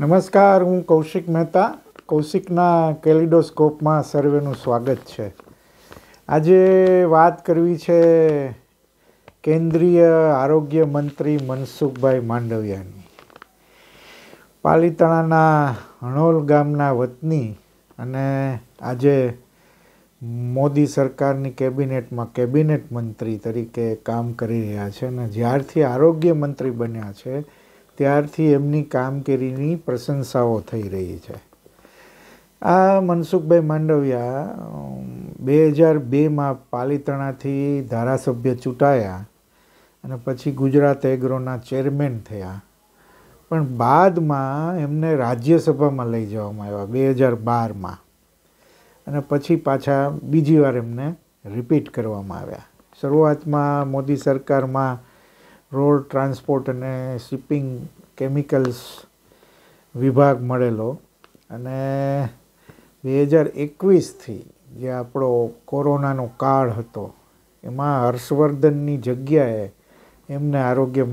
નમસ્કાર હું કૌશિક મહેતા કૌશિકના કેલિડોસ્કોપમાં સર્વેનું સ્વાગત છે આજે વાત કરવી છે કેન્દ્રીય આરોગ્ય મંત્રી મનસુખભાઈ માંડવિયાની પાલીતાણાના હણોલ ગામના વતની અને આજે મોદી સરકારની કેબિનેટમાં કેબિનેટ મંત્રી તરીકે કામ કરી રહ્યા છે અને જ્યારથી આરોગ્ય મંત્રી બન્યા છે ત્યારથી એમની કામગીરીની પ્રશંસાઓ થઈ રહી છે આ મનસુખભાઈ માંડવિયા બે હજાર બેમાં પાલિતણાથી ધારાસભ્ય ચૂંટાયા અને પછી ગુજરાત એગ્રોના ચેરમેન થયા પણ બાદમાં એમને રાજ્યસભામાં લઈ જવામાં આવ્યા બે હજાર બારમાં અને પછી પાછા બીજી વાર એમને રિપીટ કરવામાં આવ્યા શરૂઆતમાં મોદી સરકારમાં રોડ ટ્રાન્સપોર્ટ અને શિપિંગ કેમિકલ્સ વિભાગ મળેલો અને બે હજાર એકવીસથી જે આપણો કોરોનાનો કાળ હતો એમાં હર્ષવર્ધનની જગ્યાએ એમને આરોગ્ય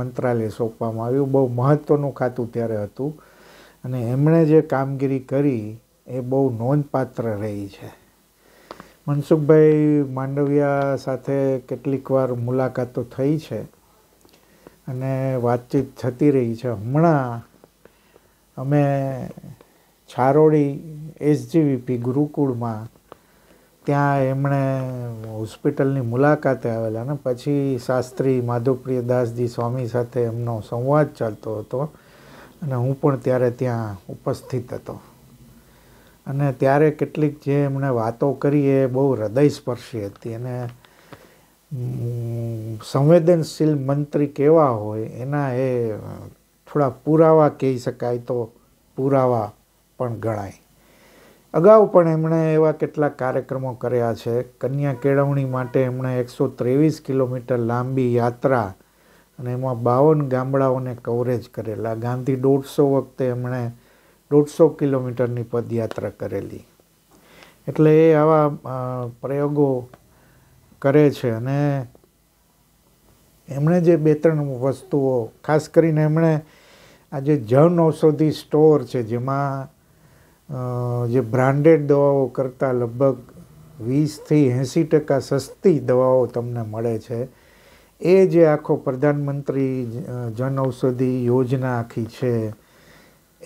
મંત્રાલય સોંપવામાં આવ્યું બહુ મહત્ત્વનું ખાતું ત્યારે હતું અને એમણે જે કામગીરી કરી એ બહુ નોંધપાત્ર રહી છે મનસુખભાઈ માંડવિયા સાથે કેટલીક વાર મુલાકાતો થઈ છે અને વાતચીત થતી રહી છે હમણાં અમે છારોડી એસજીવીપી ગુરુકુળમાં ત્યાં એમણે હોસ્પિટલની મુલાકાતે આવેલા ને પછી શાસ્ત્રી માધવપ્રિય દાસજી સ્વામી સાથે એમનો સંવાદ ચાલતો હતો અને હું પણ ત્યારે ત્યાં ઉપસ્થિત હતો અને ત્યારે કેટલીક જે એમણે વાતો કરી એ બહુ હૃદયસ્પર્શી હતી અને સંવેદનશીલ મંત્રી કેવા હોય એના એ થોડા પુરાવા કહી શકાય તો પુરાવા પણ ગણાય અગાઉ પણ એમણે એવા કેટલાક કાર્યક્રમો કર્યા છે કન્યા કેળવણી માટે એમણે એકસો ત્રેવીસ કિલોમીટર લાંબી યાત્રા અને એમાં બાવન ગામડાઓને કવરેજ કરેલા ગાંધી દોઢસો વખતે એમણે દોઢસો કિલોમીટરની પદયાત્રા કરેલી એટલે એ આવા પ્રયોગો કરે છે અને એમણે જે બે ત્રણ વસ્તુઓ ખાસ કરીને એમણે આ જે જન ઔષધિ સ્ટોર છે જેમાં જે બ્રાન્ડેડ દવાઓ કરતાં લગભગ વીસથી એંસી ટકા સસ્તી દવાઓ તમને મળે છે એ જે આખો પ્રધાનમંત્રી જન ઔષધિ યોજના આખી છે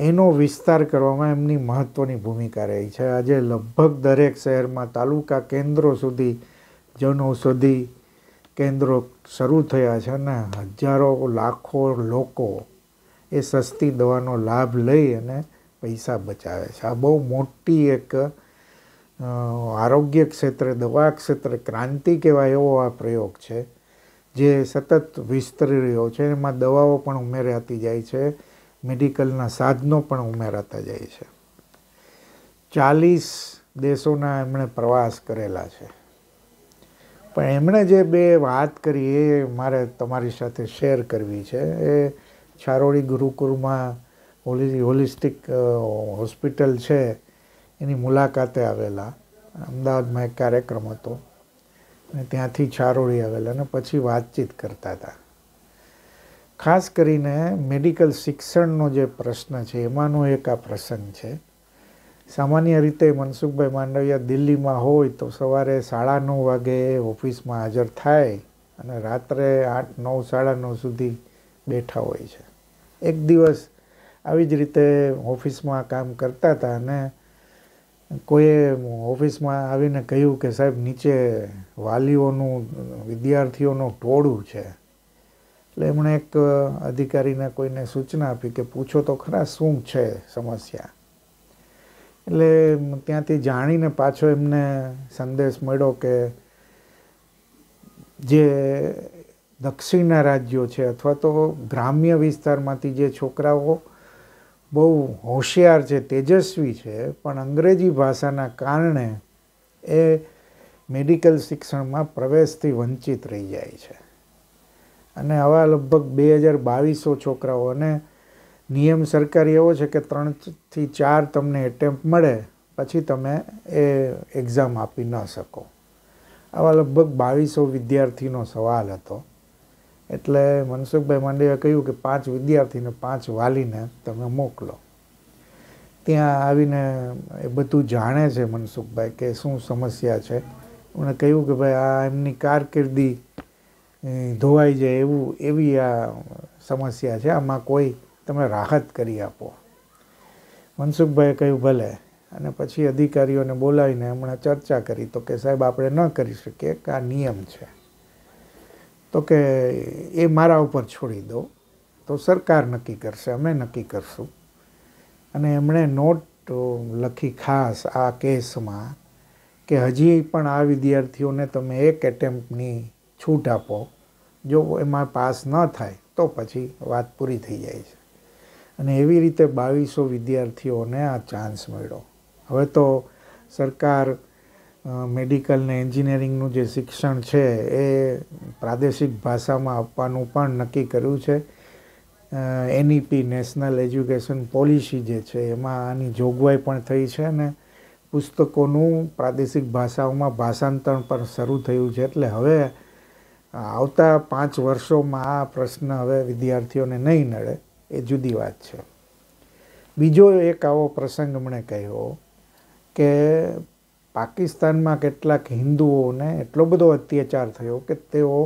એનો વિસ્તાર કરવામાં એમની મહત્ત્વની ભૂમિકા રહી છે આજે લગભગ દરેક શહેરમાં તાલુકા કેન્દ્રો સુધી જનૌષધિ કેન્દ્રો શરૂ થયા છે અને હજારો લાખો લોકો એ સસ્તી દવાનો લાભ લઈ અને પૈસા બચાવે છે આ બહુ મોટી એક આરોગ્ય ક્ષેત્રે દવા ક્ષેત્રે ક્રાંતિ કહેવાય એવો આ પ્રયોગ છે જે સતત વિસ્તરી રહ્યો છે એમાં દવાઓ પણ ઉમેરાતી જાય છે મેડિકલના સાધનો પણ ઉમેરાતા જાય છે ચાલીસ દેશોના એમણે પ્રવાસ કરેલા છે પણ એમણે જે બે વાત કરી એ મારે તમારી સાથે શેર કરવી છે એ છારોળી ગુરુકુળમાં હોલી હોલિસ્ટિક હોસ્પિટલ છે એની મુલાકાતે આવેલા અમદાવાદમાં એક કાર્યક્રમ હતો અને ત્યાંથી છારોળી આવેલા અને પછી વાતચીત કરતા હતા ખાસ કરીને મેડિકલ શિક્ષણનો જે પ્રશ્ન છે એમાંનો એક આ પ્રસંગ છે સામાન્ય રીતે મનસુખભાઈ માંડવિયા દિલ્હીમાં હોય તો સવારે સાડા નવ વાગે ઓફિસમાં હાજર થાય અને રાત્રે આઠ નવ સાડા નવ સુધી બેઠા હોય છે એક દિવસ આવી જ રીતે ઓફિસમાં કામ કરતા હતા અને કોઈએ ઓફિસમાં આવીને કહ્યું કે સાહેબ નીચે વાલીઓનું વિદ્યાર્થીઓનું ટોળું છે એટલે એમણે એક અધિકારીને કોઈને સૂચના આપી કે પૂછો તો ખરા શું છે સમસ્યા એટલે ત્યાંથી જાણીને પાછો એમને સંદેશ મળ્યો કે જે દક્ષિણના રાજ્યો છે અથવા તો ગ્રામ્ય વિસ્તારમાંથી જે છોકરાઓ બહુ હોશિયાર છે તેજસ્વી છે પણ અંગ્રેજી ભાષાના કારણે એ મેડિકલ શિક્ષણમાં પ્રવેશથી વંચિત રહી જાય છે અને આવા લગભગ બે હજાર બાવીસો છોકરાઓને નિયમ સરકારી એવો છે કે ત્રણથી ચાર તમને એટેમ્પ મળે પછી તમે એ એક્ઝામ આપી ન શકો આવા લગભગ બાવીસો વિદ્યાર્થીનો સવાલ હતો એટલે મનસુખભાઈ માંડવીએ કહ્યું કે પાંચ વિદ્યાર્થીને પાંચ વાલીને તમે મોકલો ત્યાં આવીને એ બધું જાણે છે મનસુખભાઈ કે શું સમસ્યા છે એમણે કહ્યું કે ભાઈ આ એમની કારકિર્દી ધોવાઈ જાય એવું એવી આ સમસ્યા છે આમાં કોઈ તમે રાહત કરી આપો મનસુખભાઈએ કહ્યું ભલે અને પછી અધિકારીઓને બોલાવીને હમણાં ચર્ચા કરી તો કે સાહેબ આપણે ન કરી શકીએ કે આ નિયમ છે તો કે એ મારા ઉપર છોડી દો તો સરકાર નક્કી કરશે અમે નક્કી કરશું અને એમણે નોટ લખી ખાસ આ કેસમાં કે હજી પણ આ વિદ્યાર્થીઓને તમે એક એટેમ્પની છૂટ આપો જો એમાં પાસ ન થાય તો પછી વાત પૂરી થઈ જાય છે અને એવી રીતે બાવીસો વિદ્યાર્થીઓને આ ચાન્સ મળ્યો હવે તો સરકાર મેડિકલ ને એન્જિનિયરિંગનું જે શિક્ષણ છે એ પ્રાદેશિક ભાષામાં આપવાનું પણ નક્કી કર્યું છે એનઈપી નેશનલ એજ્યુકેશન પોલિસી જે છે એમાં આની જોગવાઈ પણ થઈ છે અને પુસ્તકોનું પ્રાદેશિક ભાષાઓમાં ભાષાંતર પણ શરૂ થયું છે એટલે હવે આવતા પાંચ વર્ષોમાં આ પ્રશ્ન હવે વિદ્યાર્થીઓને નહીં નડે એ જુદી વાત છે બીજો એક આવો પ્રસંગ મને કહ્યો કે પાકિસ્તાનમાં કેટલાક હિન્દુઓને એટલો બધો અત્યાચાર થયો કે તેઓ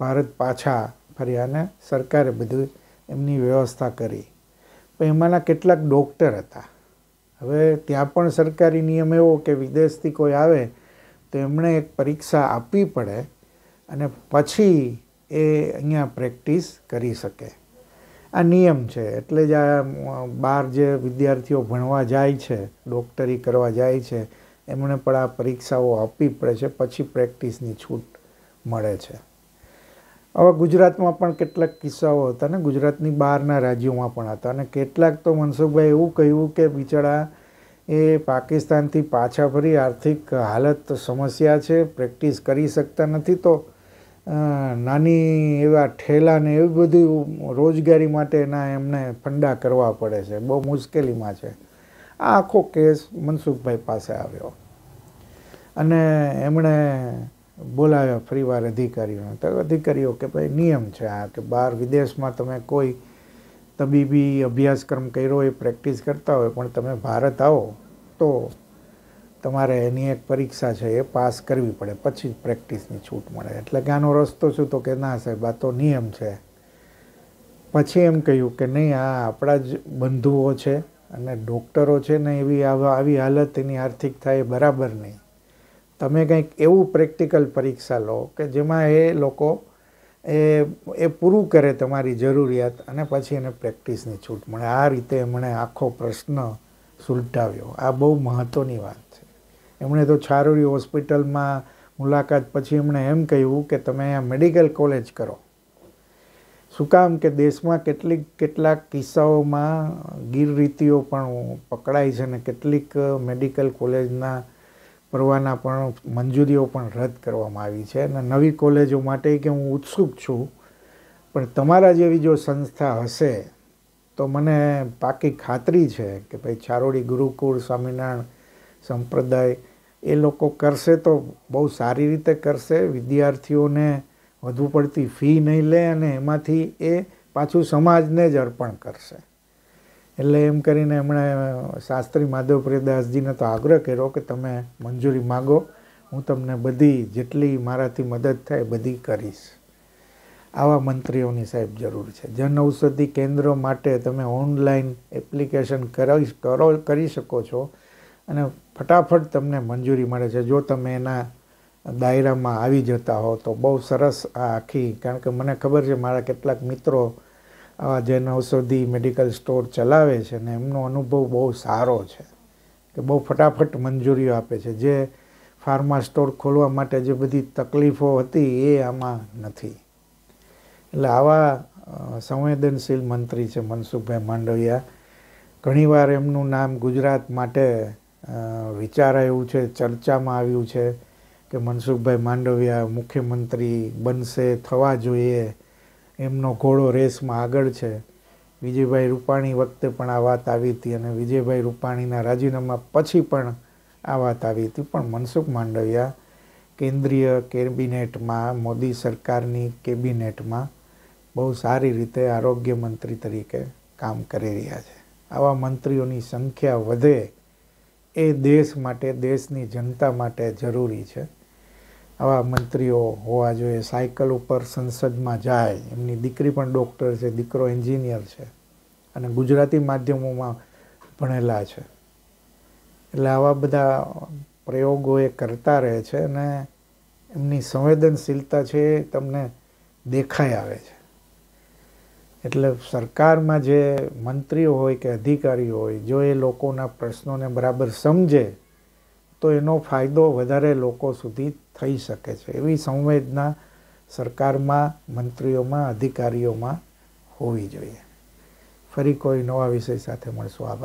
ભારત પાછા ફર્યાને સરકારે બધું એમની વ્યવસ્થા કરી પણ એમાંના કેટલાક ડૉક્ટર હતા હવે ત્યાં પણ સરકારી નિયમ એવો કે વિદેશથી કોઈ આવે તો એમણે એક પરીક્ષા આપવી પડે અને પછી એ અહીંયા પ્રેક્ટિસ કરી શકે આ નિયમ છે એટલે જ આ બહાર જે વિદ્યાર્થીઓ ભણવા જાય છે ડૉક્ટરી કરવા જાય છે એમણે પણ આ પરીક્ષાઓ આપવી પડે છે પછી પ્રેક્ટિસની છૂટ મળે છે હવે ગુજરાતમાં પણ કેટલાક કિસ્સાઓ હતા ને ગુજરાતની બહારના રાજ્યોમાં પણ હતા અને કેટલાક તો મનસુખભાઈ એવું કહ્યું કે બિચારા એ પાકિસ્તાનથી પાછા ફરી આર્થિક હાલત સમસ્યા છે પ્રેક્ટિસ કરી શકતા નથી તો નાની એવા ઠેલાને ને એવી બધી રોજગારી માટેના એમને ફંડા કરવા પડે છે બહુ મુશ્કેલીમાં છે આ આખો કેસ મનસુખભાઈ પાસે આવ્યો અને એમણે બોલાવ્યા ફરીવાર અધિકારીઓને તો અધિકારીઓ કે ભાઈ નિયમ છે આ કે બહાર વિદેશમાં તમે કોઈ તબીબી અભ્યાસક્રમ કર્યો એ પ્રેક્ટિસ કરતા હોય પણ તમે ભારત આવો તો તમારે એની એક પરીક્ષા છે એ પાસ કરવી પડે પછી જ પ્રેક્ટિસની છૂટ મળે એટલે કે આનો રસ્તો શું તો કે ના સાહેબ આ તો નિયમ છે પછી એમ કહ્યું કે નહીં આ આપણા જ બંધુઓ છે અને ડૉક્ટરો છે ને એવી આવી હાલત એની આર્થિક થાય એ બરાબર નહીં તમે કંઈક એવું પ્રેક્ટિકલ પરીક્ષા લો કે જેમાં એ લોકો એ એ પૂરું કરે તમારી જરૂરિયાત અને પછી એને પ્રેક્ટિસની છૂટ મળે આ રીતે એમણે આખો પ્રશ્ન સુલટાવ્યો આ બહુ મહત્ત્વની વાત એમણે તો છારોડી હોસ્પિટલમાં મુલાકાત પછી એમણે એમ કહ્યું કે તમે અહીંયા મેડિકલ કોલેજ કરો શું કામ કે દેશમાં કેટલીક કેટલાક કિસ્સાઓમાં ગીર રીતિઓ પણ પકડાય છે અને કેટલીક મેડિકલ કોલેજના પરવાના પણ મંજૂરીઓ પણ રદ કરવામાં આવી છે અને નવી કોલેજો માટે કે હું ઉત્સુક છું પણ તમારા જેવી જો સંસ્થા હશે તો મને પાકી ખાતરી છે કે ભાઈ છારોડી ગુરુકુળ સ્વામિનારાયણ સંપ્રદાય એ લોકો કરશે તો બહુ સારી રીતે કરશે વિદ્યાર્થીઓને વધુ પડતી ફી નહીં લે અને એમાંથી એ પાછું સમાજને જ અર્પણ કરશે એટલે એમ કરીને એમણે શાસ્ત્રી માધવ પ્રિયદાસજીને તો આગ્રહ કર્યો કે તમે મંજૂરી માગો હું તમને બધી જેટલી મારાથી મદદ થાય બધી કરીશ આવા મંત્રીઓની સાહેબ જરૂર છે જન ઔષધિ કેન્દ્રો માટે તમે ઓનલાઈન એપ્લિકેશન કરાવી કરો કરી શકો છો અને ફટાફટ તમને મંજૂરી મળે છે જો તમે એના દાયરામાં આવી જતા હો તો બહુ સરસ આ આખી કારણ કે મને ખબર છે મારા કેટલાક મિત્રો આવા જન ઔષધિ મેડિકલ સ્ટોર ચલાવે છે ને એમનો અનુભવ બહુ સારો છે કે બહુ ફટાફટ મંજૂરીઓ આપે છે જે ફાર્મા સ્ટોર ખોલવા માટે જે બધી તકલીફો હતી એ આમાં નથી એટલે આવા સંવેદનશીલ મંત્રી છે મનસુખભાઈ માંડવિયા ઘણીવાર એમનું નામ ગુજરાત માટે વિચારાયું છે ચર્ચામાં આવ્યું છે કે મનસુખભાઈ માંડવિયા મુખ્યમંત્રી બનશે થવા જોઈએ એમનો ઘોડો રેસમાં આગળ છે વિજયભાઈ રૂપાણી વખતે પણ આ વાત આવી હતી અને વિજયભાઈ રૂપાણીના રાજીનામા પછી પણ આ વાત આવી હતી પણ મનસુખ માંડવિયા કેન્દ્રીય કેબિનેટમાં મોદી સરકારની કેબિનેટમાં બહુ સારી રીતે આરોગ્ય મંત્રી તરીકે કામ કરી રહ્યા છે આવા મંત્રીઓની સંખ્યા વધે એ દેશ માટે દેશની જનતા માટે જરૂરી છે આવા મંત્રીઓ હોવા જોઈએ સાયકલ ઉપર સંસદમાં જાય એમની દીકરી પણ ડૉક્ટર છે દીકરો એન્જિનિયર છે અને ગુજરાતી માધ્યમોમાં ભણેલા છે એટલે આવા બધા પ્રયોગો એ કરતા રહે છે અને એમની સંવેદનશીલતા છે એ તમને દેખાઈ આવે છે એટલે સરકારમાં જે મંત્રીઓ હોય કે અધિકારીઓ હોય જો એ લોકોના પ્રશ્નોને બરાબર સમજે તો એનો ફાયદો વધારે લોકો સુધી થઈ શકે છે એવી સંવેદના સરકારમાં મંત્રીઓમાં અધિકારીઓમાં હોવી જોઈએ ફરી કોઈ નવા વિષય સાથે મળશું આભાર